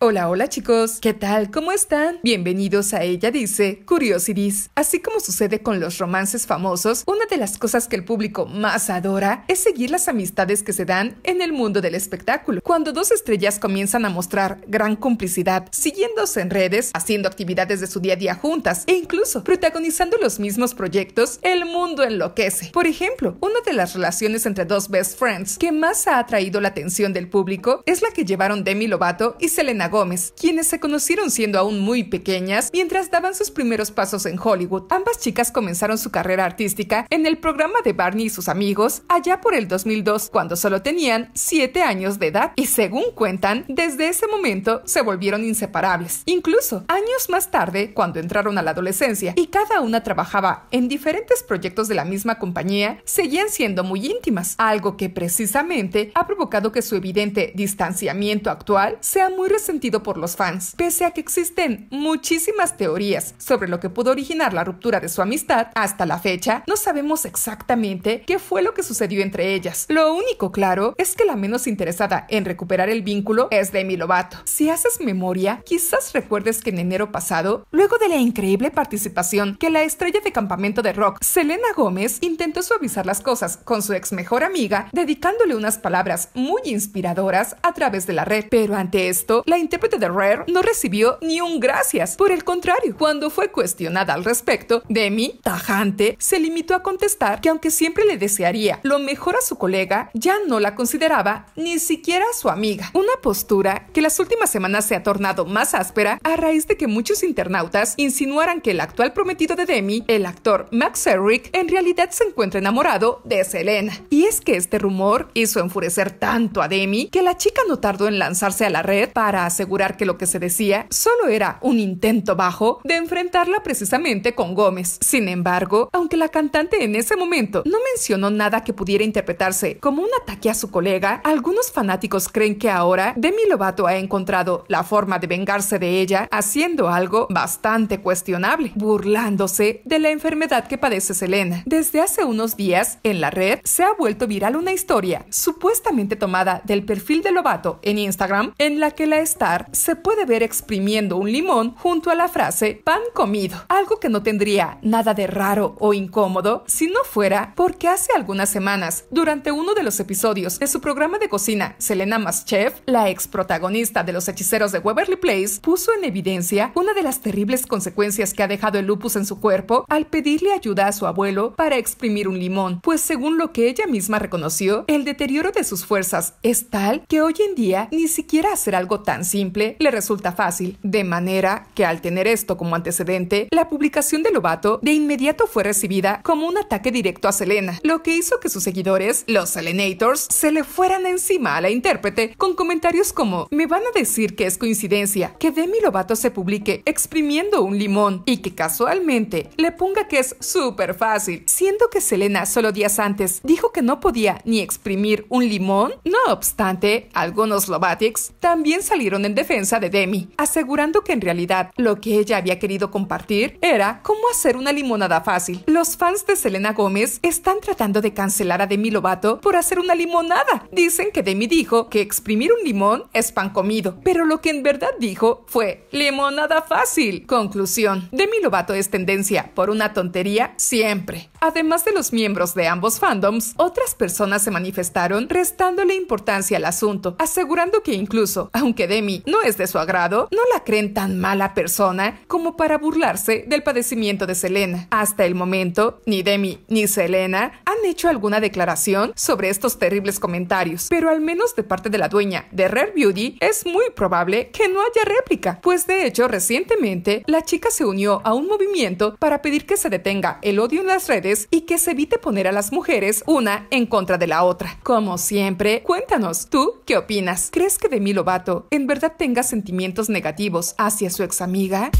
Hola, hola chicos, ¿qué tal? ¿Cómo están? Bienvenidos a Ella Dice Curiosities. Así como sucede con los romances famosos, una de las cosas que el público más adora es seguir las amistades que se dan en el mundo del espectáculo. Cuando dos estrellas comienzan a mostrar gran complicidad, siguiéndose en redes, haciendo actividades de su día a día juntas e incluso protagonizando los mismos proyectos, el mundo enloquece. Por ejemplo, una de las relaciones entre dos best friends que más ha atraído la atención del público es la que llevaron Demi Lovato y Selena Gómez, quienes se conocieron siendo aún muy pequeñas mientras daban sus primeros pasos en Hollywood. Ambas chicas comenzaron su carrera artística en el programa de Barney y sus amigos allá por el 2002, cuando solo tenían 7 años de edad y según cuentan, desde ese momento se volvieron inseparables. Incluso años más tarde, cuando entraron a la adolescencia y cada una trabajaba en diferentes proyectos de la misma compañía, seguían siendo muy íntimas, algo que precisamente ha provocado que su evidente distanciamiento actual sea muy resentido por los fans. Pese a que existen muchísimas teorías sobre lo que pudo originar la ruptura de su amistad, hasta la fecha no sabemos exactamente qué fue lo que sucedió entre ellas. Lo único claro es que la menos interesada en recuperar el vínculo es Demi Lovato. Si haces memoria, quizás recuerdes que en enero pasado, luego de la increíble participación que la estrella de campamento de rock, Selena Gómez, intentó suavizar las cosas con su ex mejor amiga, dedicándole unas palabras muy inspiradoras a través de la red. Pero ante esto, la intérprete de Rare no recibió ni un gracias. Por el contrario, cuando fue cuestionada al respecto, Demi, tajante, se limitó a contestar que aunque siempre le desearía lo mejor a su colega, ya no la consideraba ni siquiera su amiga. Una postura que las últimas semanas se ha tornado más áspera a raíz de que muchos internautas insinuaran que el actual prometido de Demi, el actor Max Eric, en realidad se encuentra enamorado de Selena. Y es que este rumor hizo enfurecer tanto a Demi que la chica no tardó en lanzarse a la red para asegurar que lo que se decía solo era un intento bajo de enfrentarla precisamente con Gómez. Sin embargo, aunque la cantante en ese momento no mencionó nada que pudiera interpretarse como un ataque a su colega, algunos fanáticos creen que ahora Demi Lovato ha encontrado la forma de vengarse de ella haciendo algo bastante cuestionable, burlándose de la enfermedad que padece Selena. Desde hace unos días, en la red se ha vuelto viral una historia supuestamente tomada del perfil de Lovato en Instagram en la que la está se puede ver exprimiendo un limón junto a la frase pan comido, algo que no tendría nada de raro o incómodo si no fuera porque hace algunas semanas, durante uno de los episodios de su programa de cocina, Selena Maschef, la ex protagonista de Los Hechiceros de Waverly Place, puso en evidencia una de las terribles consecuencias que ha dejado el lupus en su cuerpo al pedirle ayuda a su abuelo para exprimir un limón, pues según lo que ella misma reconoció, el deterioro de sus fuerzas es tal que hoy en día ni siquiera hacer algo tan simple simple le resulta fácil, de manera que al tener esto como antecedente, la publicación de Lobato de inmediato fue recibida como un ataque directo a Selena, lo que hizo que sus seguidores, los Selenators, se le fueran encima a la intérprete con comentarios como me van a decir que es coincidencia que Demi Lobato se publique exprimiendo un limón y que casualmente le ponga que es súper fácil, siendo que Selena solo días antes dijo que no podía ni exprimir un limón. No obstante, algunos Lobatics también salieron en defensa de Demi, asegurando que en realidad lo que ella había querido compartir era cómo hacer una limonada fácil. Los fans de Selena Gómez están tratando de cancelar a Demi Lovato por hacer una limonada. Dicen que Demi dijo que exprimir un limón es pan comido, pero lo que en verdad dijo fue limonada fácil. Conclusión, Demi Lovato es tendencia por una tontería siempre. Además de los miembros de ambos fandoms, otras personas se manifestaron restándole importancia al asunto, asegurando que incluso, aunque Demi no es de su agrado, no la creen tan mala persona como para burlarse del padecimiento de Selena. Hasta el momento, ni Demi ni Selena han hecho alguna declaración sobre estos terribles comentarios, pero al menos de parte de la dueña de Rare Beauty es muy probable que no haya réplica, pues de hecho recientemente la chica se unió a un movimiento para pedir que se detenga el odio en las redes y que se evite poner a las mujeres una en contra de la otra. Como siempre, cuéntanos, ¿tú qué opinas? ¿Crees que Demi Lovato en verdad tenga sentimientos negativos hacia su ex amiga?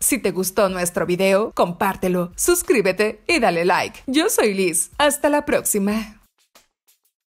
Si te gustó nuestro video, compártelo, suscríbete y dale like. Yo soy Liz. Hasta la próxima.